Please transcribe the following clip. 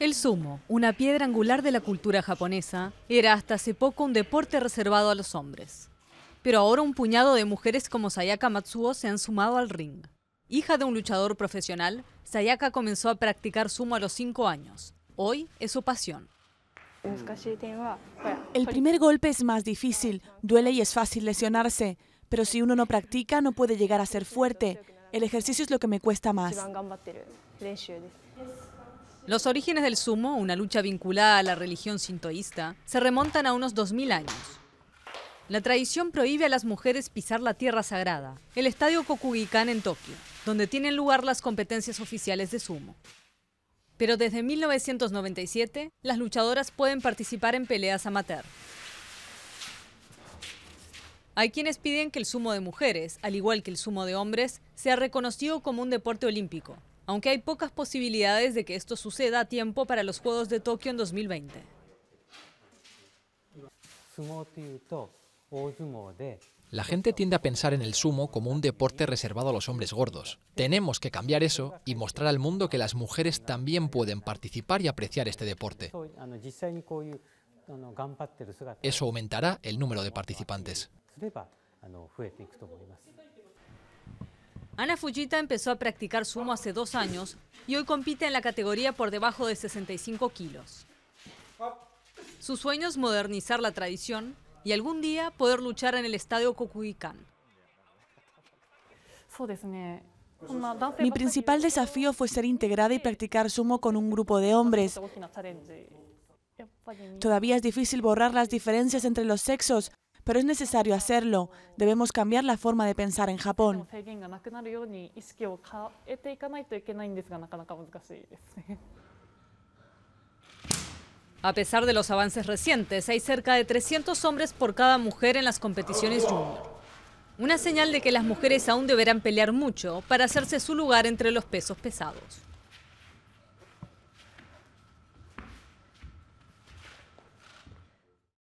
El sumo, una piedra angular de la cultura japonesa, era hasta hace poco un deporte reservado a los hombres. Pero ahora un puñado de mujeres como Sayaka Matsuo se han sumado al ring. Hija de un luchador profesional, Sayaka comenzó a practicar sumo a los 5 años. Hoy es su pasión. El primer golpe es más difícil, duele y es fácil lesionarse, pero si uno no practica no puede llegar a ser fuerte. El ejercicio es lo que me cuesta más. Los orígenes del sumo, una lucha vinculada a la religión sintoísta, se remontan a unos 2.000 años. La tradición prohíbe a las mujeres pisar la tierra sagrada, el estadio Kokugikan en Tokio, donde tienen lugar las competencias oficiales de sumo. Pero desde 1997, las luchadoras pueden participar en peleas amateur. Hay quienes piden que el sumo de mujeres, al igual que el sumo de hombres, sea reconocido como un deporte olímpico, aunque hay pocas posibilidades de que esto suceda a tiempo para los Juegos de Tokio en 2020. La gente tiende a pensar en el sumo como un deporte reservado a los hombres gordos. Tenemos que cambiar eso y mostrar al mundo que las mujeres también pueden participar y apreciar este deporte. Eso aumentará el número de participantes. Ana Fujita empezó a practicar sumo hace dos años y hoy compite en la categoría por debajo de 65 kilos. Su sueño es modernizar la tradición y algún día poder luchar en el estadio Kukulkan. Mi principal desafío fue ser integrada y practicar sumo con un grupo de hombres. Todavía es difícil borrar las diferencias entre los sexos, pero es necesario hacerlo. Debemos cambiar la forma de pensar en Japón. A pesar de los avances recientes, hay cerca de 300 hombres por cada mujer en las competiciones junior. Una señal de que las mujeres aún deberán pelear mucho para hacerse su lugar entre los pesos pesados.